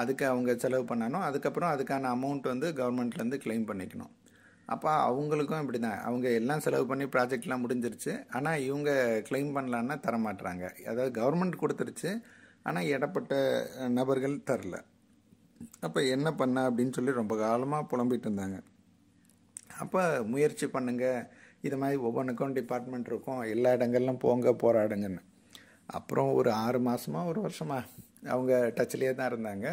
Speaker 1: அதுக்கு அவங்க செலவு பண்ணணும் அதுக்கப்புறம் அதுக்கான அமௌண்ட் வந்து கவர்மெண்ட்லேருந்து கிளைம் பண்ணிக்கணும் அப்போ அவங்களுக்கும் இப்படி தான் அவங்க எல்லாம் செலவு பண்ணி ப்ராஜெக்ட்லாம் முடிஞ்சிருச்சு ஆனால் இவங்க கிளைம் பண்ணலான்னா தரமாட்டுறாங்க அதாவது கவர்மெண்ட் கொடுத்துருச்சு ஆனால் இடப்பட்ட நபர்கள் தரல அப்போ என்ன பண்ண அப்படின்னு சொல்லி ரொம்ப காலமாக புலம்பிகிட்டு இருந்தாங்க அப்போ முயற்சி பண்ணுங்கள் இது மாதிரி ஒவ்வொன்றுக்கும் டிபார்ட்மெண்ட் இருக்கும் எல்லா இடங்கள்லாம் போங்க போராடுங்கன்னு அப்புறம் ஒரு ஆறு மாதமாக ஒரு வருஷமாக அவங்க டச்சிலே தான் இருந்தாங்க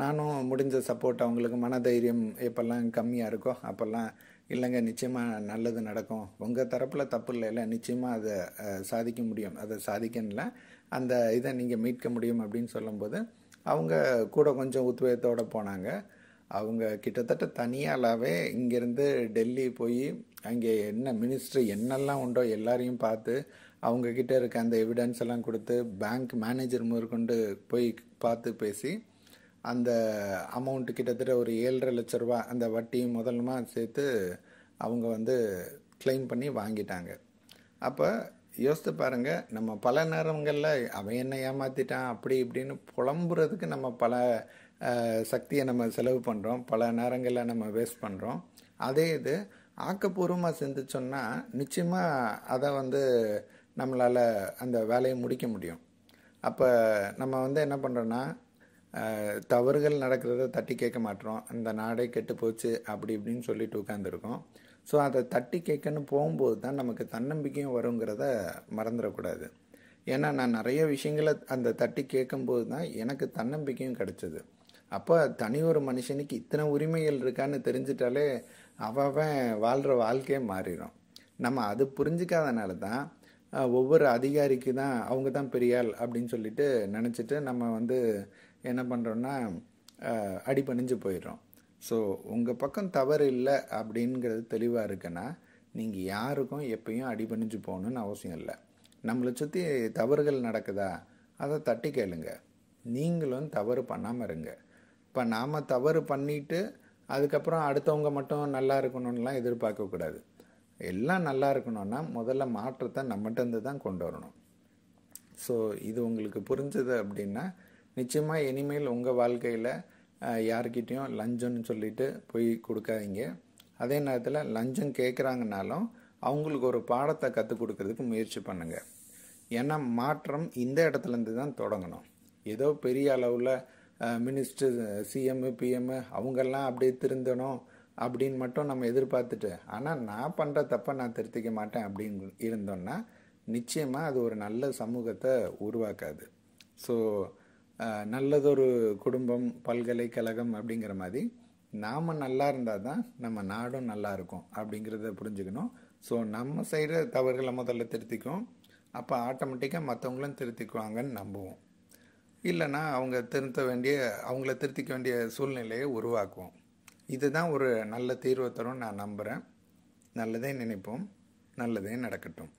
Speaker 1: நானும் முடிஞ்ச சப்போர்ட் அவங்களுக்கு மனதைரியம் எப்போல்லாம் கம்மியாக இருக்கோ அப்போல்லாம் இல்லைங்க நிச்சயமாக நல்லது நடக்கும் உங்கள் தரப்பில் தப்பு இல்லை இல்லை நிச்சயமாக அதை சாதிக்க முடியும் அதை சாதிக்கணும்ல அந்த இதை நீங்கள் மீட்க முடியும் அப்படின்னு சொல்லும்போது அவங்க கூட கொஞ்சம் உத்வேகத்தோடு போனாங்க அவங்க கிட்டத்தட்ட தனியாலாவே இங்கேருந்து டெல்லி போய் அங்கே என்ன மினிஸ்ட்ரி என்னெல்லாம் உண்டோ எல்லாரையும் பார்த்து அவங்கக்கிட்ட இருக்க அந்த எவிடன்ஸ் எல்லாம் கொடுத்து பேங்க் மேனேஜர் முதற்கொண்டு போய் பார்த்து பேசி அந்த அமௌண்ட்டு கிட்டத்தட்ட ஒரு ஏழரை லட்ச ரூபா அந்த வட்டியும் முதலுமா சேர்த்து அவங்க வந்து கிளைம் பண்ணி வாங்கிட்டாங்க அப்போ யோசித்து பாருங்கள் நம்ம பல நேரங்களில் அவன் என்ன ஏமாற்றிட்டான் அப்படி இப்படின்னு புலம்புறதுக்கு நம்ம பல சக்தியை நம்ம செலவு பண்ணுறோம் பல நேரங்களில் நம்ம வேஸ்ட் பண்ணுறோம் அதே இது ஆக்கப்பூர்வமாக சிந்திச்சோம்னா நிச்சயமாக அதை வந்து நம்மளால் அந்த வேலையை முடிக்க முடியும் அப்போ நம்ம வந்து என்ன பண்ணுறோன்னா தவறுகள் நடக்கிறத தட்டி கேட்க மாட்டோம் இந்த நாடே கெட்டு போச்சு அப்படி இப்படின்னு சொல்லிட்டு உட்காந்துருக்கோம் ஸோ அதை தட்டி கேட்கன்னு போகும்போது தான் நமக்கு தன்னம்பிக்கையும் வருங்கிறத மறந்துடக்கூடாது ஏன்னா நான் நிறைய விஷயங்களை அந்த தட்டி கேட்கும்போது தான் எனக்கு தன்னம்பிக்கையும் கிடச்சிது அப்போ தனி ஒரு மனுஷனுக்கு இத்தனை உரிமைகள் இருக்கான்னு தெரிஞ்சிட்டாலே அவன் வாழ்கிற வாழ்க்கையே மாறிடும் நம்ம அது புரிஞ்சிக்காதனால தான் ஒவ்வொரு அதிகாரிக்கு தான் அவங்க தான் பெரியாள் அப்படின்னு சொல்லிட்டு நினச்சிட்டு நம்ம வந்து என்ன பண்ணுறோன்னா பணிஞ்சு போயிடுறோம் ஸோ உங்கள் பக்கம் தவறு இல்லை அப்படிங்கிறது தெளிவாக இருக்குன்னா நீங்கள் யாருக்கும் எப்பயும் அடிபணிஞ்சு போகணுன்னு அவசியம் இல்லை நம்மளை சுற்றி தவறுகள் நடக்குதா அதை தட்டி கேளுங்க நீங்களும் தவறு பண்ணாமல் இருங்க இப்போ நாம் தவறு பண்ணிவிட்டு அதுக்கப்புறம் அடுத்தவங்க மட்டும் நல்லா இருக்கணும்லாம் எதிர்பார்க்கக்கூடாது எல்லாம் நல்லா இருக்கணும்னா முதல்ல மாற்றத்தை நம்மகிட்டருந்து தான் கொண்டு வரணும் ஸோ இது உங்களுக்கு புரிஞ்சது அப்படின்னா நிச்சயமாக இனிமேல் உங்கள் வாழ்க்கையில் யார்கிட்டேயும் லஞ்சம்னு சொல்லிட்டு போய் கொடுக்காதீங்க அதே நேரத்தில் லஞ்சம் கேட்குறாங்கனாலும் அவங்களுக்கு ஒரு பாடத்தை கற்றுக் கொடுக்கறதுக்கு முயற்சி பண்ணுங்கள் ஏன்னா மாற்றம் இந்த இடத்துலேருந்து தான் தொடங்கணும் ஏதோ பெரிய அளவில் மினிஸ்டர் சிஎம்மு பிஎம்மு அவங்கெல்லாம் அப்படியே திருந்தணும் அப்படின்னு மட்டும் நம்ம எதிர்பார்த்துட்டு ஆனால் நான் பண்ணுற தப்பை நான் திருத்திக்க மாட்டேன் அப்படின்னு இருந்தோன்னா நிச்சயமாக அது ஒரு நல்ல சமூகத்தை உருவாக்காது ஸோ நல்லதொரு குடும்பம் பல்கலைக்கழகம் அப்படிங்கிற மாதிரி நாம் நல்லா இருந்தால் தான் நம்ம நாடும் நல்லா இருக்கும் அப்படிங்கிறத புரிஞ்சுக்கணும் ஸோ நம்ம செய்கிற தவறுகளை முதல்ல திருத்திக்கும் அப்போ ஆட்டோமேட்டிக்காக மற்றவங்களும் திருத்திக்குவாங்கன்னு நம்புவோம் இல்லைன்னா அவங்க திருத்த வேண்டிய அவங்கள திருத்திக்க வேண்டிய சூழ்நிலையை உருவாக்குவோம் இதுதான் ஒரு நல்ல தீர்வு தரும் நான் நம்புகிறேன் நல்லதே நினைப்போம் நல்லதே நடக்கட்டும்